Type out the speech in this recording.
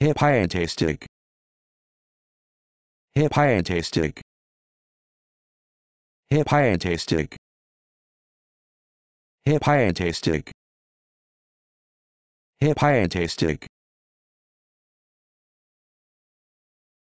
Hippiantastic. Hippiantastic. Hippiantastic. Hippiantastic. Hippiantastic.